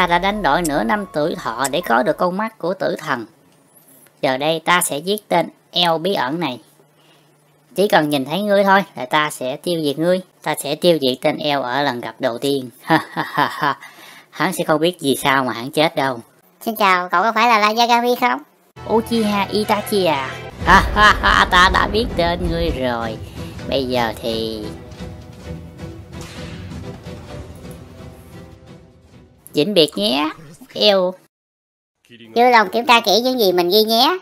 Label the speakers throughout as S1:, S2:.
S1: ta đã đánh đổi nửa năm tuổi thọ để có được con mắt của tử thần. Giờ đây ta sẽ giết tên eo bí ẩn này. Chỉ cần nhìn thấy ngươi thôi là ta sẽ tiêu diệt ngươi. Ta sẽ tiêu diệt tên eo ở lần gặp đầu tiên. hắn sẽ không biết gì sao mà hắn chết đâu. Xin chào, cậu có phải là Yagami không? Uchiha Itachi à? ta đã biết tên ngươi rồi. Bây giờ thì Vĩnh biệt nhé. Yêu. Vui lòng kiểm tra kỹ những gì mình ghi nhé.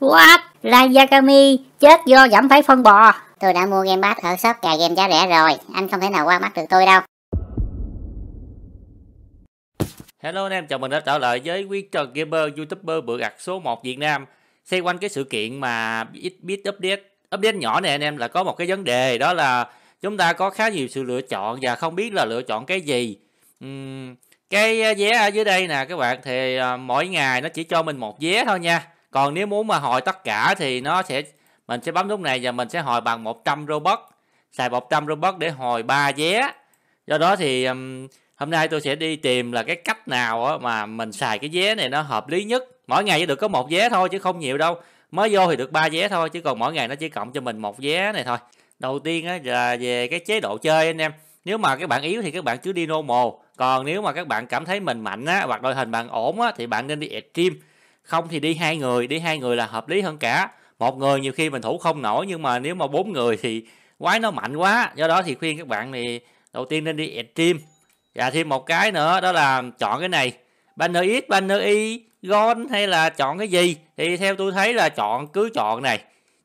S1: What? Rai yakami chết do giảm phải phân bò. Tôi đã mua game pass ở shop cài game giá rẻ rồi. Anh không thể nào qua mắt được tôi đâu. Hello anh em, chào mừng đã trở lại với Quyết Trần Gamer, YouTuber bự gặt số 1 Việt Nam. Xoay quanh cái sự kiện mà ít biết update update nhỏ này anh em là có một cái vấn đề đó là chúng ta có khá nhiều sự lựa chọn và không biết là lựa chọn cái gì cái ờ, vé ở dưới đây nè các bạn thì ờ, mỗi ngày nó chỉ cho mình một vé thôi nha còn nếu muốn mà hồi tất cả thì nó sẽ mình sẽ bấm lúc này và mình sẽ hồi bằng 100 robot xài 100 robot để hồi ba vé do đó thì hôm nay tôi sẽ đi tìm là cái cách nào mà mình xài cái vé này nó hợp lý nhất mỗi ngày chỉ được có một vé thôi chứ không nhiều đâu mới vô thì được ba vé thôi chứ còn mỗi ngày nó chỉ cộng cho mình một vé này thôi đầu tiên á, là về cái chế độ chơi anh em nếu mà các bạn yếu thì các bạn cứ đi normal còn nếu mà các bạn cảm thấy mình mạnh á, hoặc đội hình bạn ổn á, thì bạn nên đi extreme không thì đi hai người đi hai người là hợp lý hơn cả một người nhiều khi mình thủ không nổi nhưng mà nếu mà bốn người thì quái nó mạnh quá do đó thì khuyên các bạn thì đầu tiên nên đi extreme và thêm một cái nữa đó là chọn cái này banner x banner y gold hay là chọn cái gì thì theo tôi thấy là chọn cứ chọn này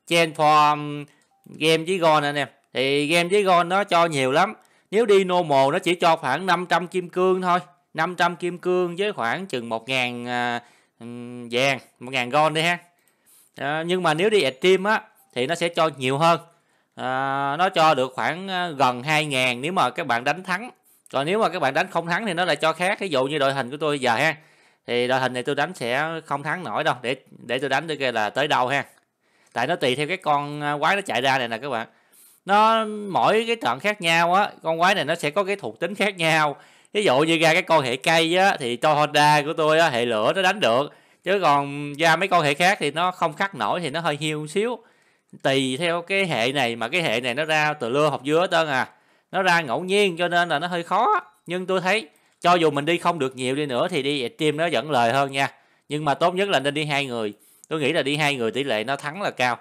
S1: change form game với gon anh em thì game với gon nó cho nhiều lắm nếu đi normal nó chỉ cho khoảng 500 kim cương thôi 500 kim cương với khoảng chừng 1.000 à, vàng 1.000 gon đi ha à, nhưng mà nếu đi e-team á thì nó sẽ cho nhiều hơn à, nó cho được khoảng à, gần 2.000 nếu mà các bạn đánh thắng còn nếu mà các bạn đánh không thắng thì nó lại cho khác ví dụ như đội hình của tôi giờ ha thì đội hình này tôi đánh sẽ không thắng nổi đâu để để tôi đánh tôi kêu là tới đâu ha tại nó tùy theo cái con à, quái nó chạy ra này nè các bạn nó mỗi cái trận khác nhau á con quái này nó sẽ có cái thuộc tính khác nhau ví dụ như ra cái con hệ cây á thì cho honda của tôi á hệ lửa nó đánh được chứ còn ra mấy con hệ khác thì nó không khắc nổi thì nó hơi hiu xíu tùy theo cái hệ này mà cái hệ này nó ra từ lưa học dứa tên à nó ra ngẫu nhiên cho nên là nó hơi khó nhưng tôi thấy cho dù mình đi không được nhiều đi nữa thì đi team nó vẫn lời hơn nha nhưng mà tốt nhất là nên đi hai người tôi nghĩ là đi hai người tỷ lệ nó thắng là cao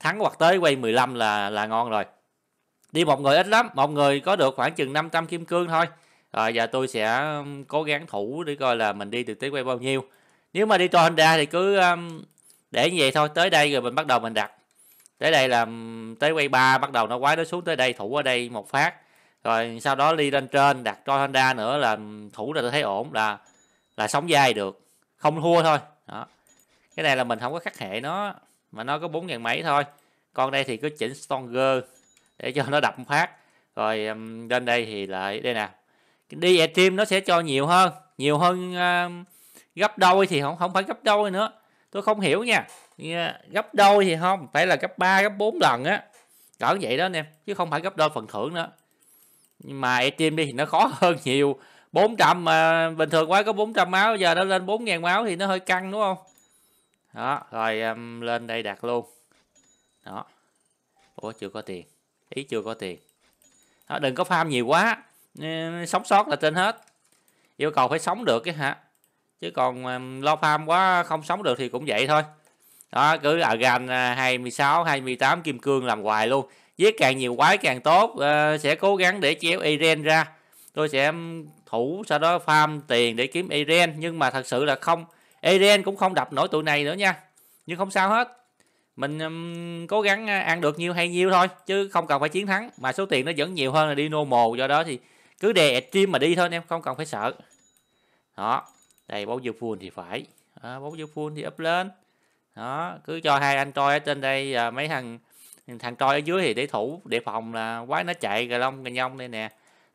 S1: thắng hoặc tới quay 15 là là ngon rồi đi một người ít lắm một người có được khoảng chừng 500 kim cương thôi rồi giờ tôi sẽ cố gắng thủ để coi là mình đi từ tới quay bao nhiêu nếu mà đi to Honda thì cứ để như vậy thôi tới đây rồi mình bắt đầu mình đặt tới đây là tới quay 3 bắt đầu nó quái nó xuống tới đây thủ ở đây một phát rồi sau đó đi lên trên đặt cho Honda nữa là thủ là tôi thấy ổn là là sống dai được không thua thôi đó cái này là mình không có khắc hệ nó mà nó có bốn ngàn mấy thôi con đây thì cứ chỉnh stronger để cho nó đập phát rồi lên đây thì lại đây nè đi team nó sẽ cho nhiều hơn nhiều hơn uh, gấp đôi thì không không phải gấp đôi nữa tôi không hiểu nha gấp đôi thì không phải là gấp 3 gấp 4 lần á cỡ vậy đó anh em chứ không phải gấp đôi phần thưởng nữa nhưng mà team đi thì nó khó hơn nhiều 400 mà bình thường quá có 400 máu giờ nó lên 4.000 máu thì nó hơi căng đúng không đó rồi um, lên đây đặt luôn đó ủa chưa có tiền ý chưa có tiền đó, đừng có farm nhiều quá sống sót là trên hết yêu cầu phải sống được cái hả chứ còn um, lo farm quá không sống được thì cũng vậy thôi đó cứ ở gành 26 28 kim cương làm hoài luôn giết càng nhiều quái càng tốt uh, sẽ cố gắng để chéo Eren ra tôi sẽ um, thủ sau đó farm tiền để kiếm Eren nhưng mà thật sự là không Eden cũng không đập nổi tụi này nữa nha nhưng không sao hết mình um, cố gắng à, ăn được nhiêu hay nhiêu thôi chứ không cần phải chiến thắng mà số tiền nó vẫn nhiều hơn là đi normal do đó thì cứ đè team mà đi thôi em không cần phải sợ đó đây bóng dược full thì phải à, bóng dược full thì up lên đó cứ cho hai anh trôi ở trên đây à, mấy thằng thằng trôi ở dưới thì để thủ để phòng là quái nó chạy gà lông gà nhông đây nè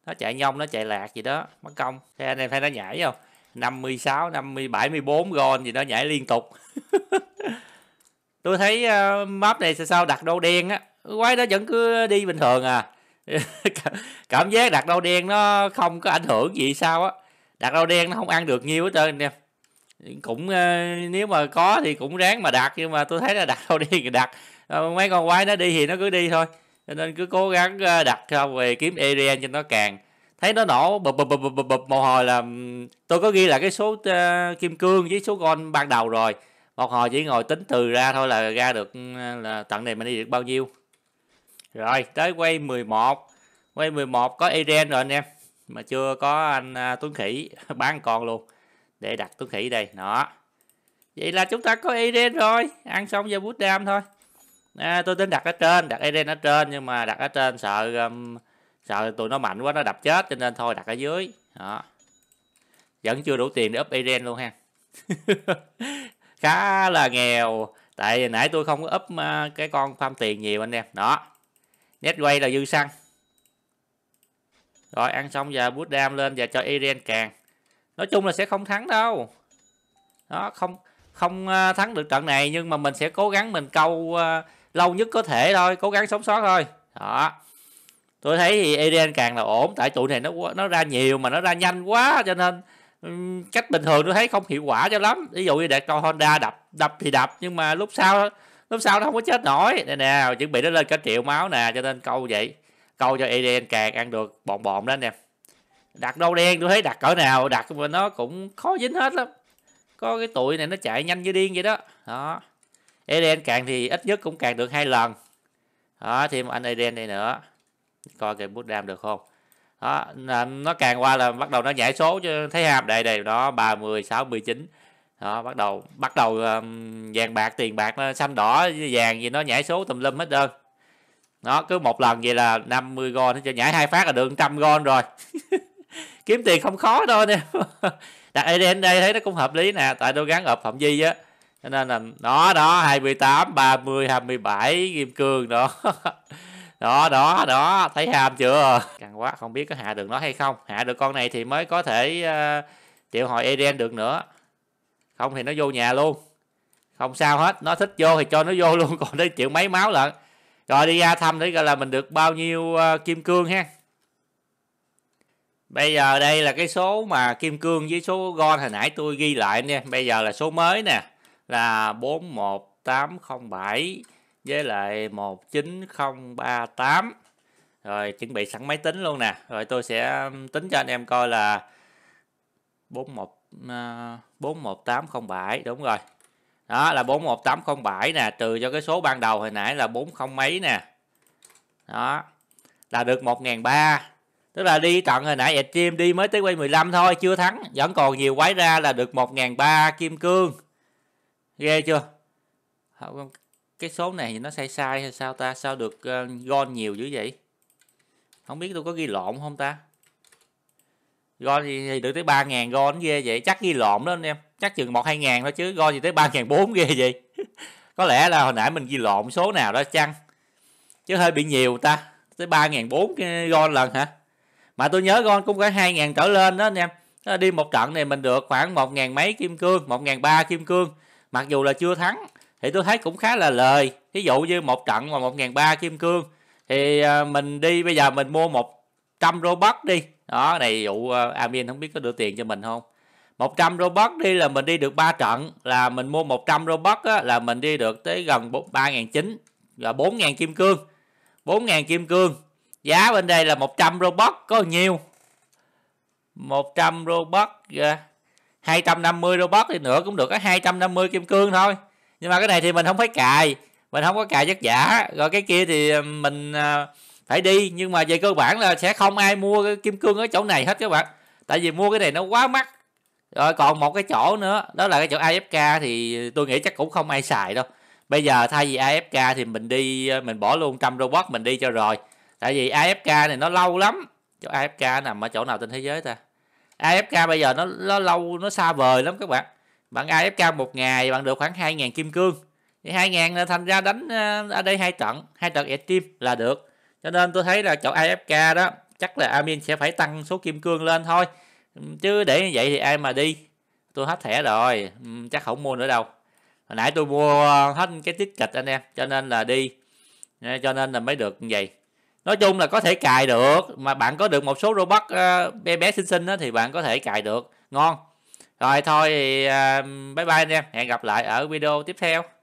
S1: nó chạy nhông nó chạy lạc gì đó mất công thế anh em thấy nó nhảy không 56 50 74 gol gì đó nhảy liên tục tôi thấy uh, map này sao đặt đô đen á quái đó vẫn cứ đi bình thường à cảm giác đặt đô đen nó không có ảnh hưởng gì sao á đặt đô đen nó không ăn được nhiều hết trơn nè cũng ờ, nếu mà có thì cũng ráng mà đặt nhưng mà tôi thấy là đặt đâu đen thì đặt ờ, mấy con quái nó đi thì nó cứ đi thôi cho nên cứ cố gắng đặt xong về kiếm area cho nó càng thấy nó nổ bập bập bập bập bập một hồi là tôi có ghi là cái số uh, kim cương với số con ban đầu rồi một hồi chỉ ngồi tính từ ra thôi là ra được là tận này mình đi được bao nhiêu rồi tới quay 11 quay 11 có Eden rồi anh em mà chưa có anh à, Tuấn Khỉ bán con luôn để đặt Tuấn Khỉ đây đó vậy là chúng ta có Eden rồi ăn xong giờ bút đam thôi à, tôi tính đặt ở trên đặt Eden ở trên nhưng mà đặt ở trên sợ um, sợ tụi nó mạnh quá nó đập chết cho nên thôi đặt ở dưới đó vẫn chưa đủ tiền để up Eren luôn ha khá là nghèo tại nãy tôi không có up à, cái con farm tiền nhiều anh em đó nét quay là dư xăng rồi ăn xong và bút đam lên và cho Eren càng nói chung là sẽ không thắng đâu đó không không à, thắng được trận này nhưng mà mình sẽ cố gắng mình câu à, lâu nhất có thể thôi cố gắng sống sót thôi đó tôi thấy thì Eden càng là ổn tại tụi này nó nó ra nhiều mà nó ra nhanh quá cho nên cách bình thường tôi thấy không hiệu quả cho lắm ví dụ như để con Honda đập đập thì đập nhưng mà lúc sau lúc sau nó không có chết nổi đây nè chuẩn bị nó lên cả triệu máu nè cho nên câu vậy câu cho Eden càng ăn được bọn bọn đó nè đặt đâu đen tôi thấy đặt cỡ nào đặt mà nó cũng khó dính hết lắm có cái tụi này nó chạy nhanh như điên vậy đó đó Eden càng thì ít nhất cũng càng được hai lần đó thêm anh Eden này nữa coi cái bút đam được không đó là nó càng qua là bắt đầu nó nhảy số cho thấy hàm đây đây đó 30 60 chín đó bắt đầu bắt đầu um, vàng bạc tiền bạc nó xanh đỏ vàng gì nó nhảy số tùm lum hết đơn, nó cứ một lần vậy là 50 gon nó cho nhảy hai phát là được trăm gon rồi kiếm tiền không khó đâu nè đặt ADN đây thấy nó cũng hợp lý nè tại tôi gắn ập phạm vi á cho nên là nó đó, đó 28 30 27 kim cương đó đó đó đó thấy ham chưa căng quá không biết có hạ được nó hay không hạ được con này thì mới có thể uh, triệu hồi Eden được nữa không thì nó vô nhà luôn không sao hết nó thích vô thì cho nó vô luôn còn đây chịu mấy máu lận rồi đi ra thăm để coi là mình được bao nhiêu uh, kim cương ha bây giờ đây là cái số mà kim cương với số gon hồi nãy tôi ghi lại nha bây giờ là số mới nè là 41807 với lại 19038 rồi chuẩn bị sẵn máy tính luôn nè rồi tôi sẽ tính cho anh em coi là 41 41807 ờ, đúng rồi đó là 41807 nè trừ cho cái số ban đầu hồi nãy là 40 mấy nè đó là được 1.300 tức là đi tận hồi nãy ẹt chim đi mới tới quay 15 thôi chưa thắng vẫn còn nhiều quái ra là được 1.300 kim cương ghê chưa cái số này thì nó sai sai hay sao ta sao được uh, ờ, gon nhiều dữ vậy không biết tôi có ghi lộn không ta gon gì thì được tới ba ngàn gon ghê vậy chắc ghi lộn đó anh em chắc chừng một hai ngàn thôi chứ gon gì tới ba ngàn bốn ghê vậy có lẽ là hồi nãy mình ghi lộn số nào đó chăng chứ hơi bị nhiều ta tới ba ngàn bốn gon lần hả mà tôi nhớ gon cũng có hai ngàn trở lên đó anh em ờ, đi một trận này mình được khoảng một ngàn mấy kim cương một ngàn ba kim cương mặc dù là chưa thắng thì tôi thấy cũng khá là lời ví dụ như một trận mà một ngàn ba kim cương thì à, mình đi bây giờ mình mua một trăm robot đi đó này dụ à, admin không biết có đưa tiền cho mình không 100 robot đi là mình đi được 3 trận là mình mua 100 robot á, là mình đi được tới gần 3 chín và 4.000 kim cương 4.000 kim cương giá bên đây là 100 robot có nhiêu 100 robot yeah. 250 robot thì nữa cũng được có 250 kim cương thôi nhưng mà cái này thì mình không phải cài mình không có cài giấc giả rồi cái kia thì ờ, mình ờ, phải đi nhưng mà về cơ bản là sẽ không ai mua cái kim cương ở chỗ này hết các bạn tại vì mua cái này nó quá mắc rồi còn một cái chỗ nữa đó là cái chỗ AFK thì tôi nghĩ chắc cũng không ai xài đâu bây giờ thay vì AFK thì mình đi ờ, mình bỏ luôn trăm robot mình đi cho rồi tại vì AFK này nó lâu lắm chỗ AFK nằm ở chỗ nào trên thế giới ta AFK bây giờ nó nó lâu nó xa vời lắm các bạn bạn AFK một ngày bạn được khoảng 2.000 kim cương thì 2.000 là ờ, thành ra đánh ở ờ, đây hai trận hai trận ép team là được cho nên tôi thấy là chỗ AFK đó chắc là Amin sẽ phải tăng số kim cương lên thôi chứ để như vậy thì ai mà đi tôi hết thẻ rồi chắc không mua nữa đâu hồi nãy tôi mua hết cái tiết kịch anh em cho nên là đi ờ, cho nên là mới được như vậy nói chung là có thể cài được mà bạn có được một số robot bé bé xinh xinh đó, thì bạn có thể cài được ngon rồi thôi thì uh, bye bye anh em hẹn gặp lại ở video tiếp theo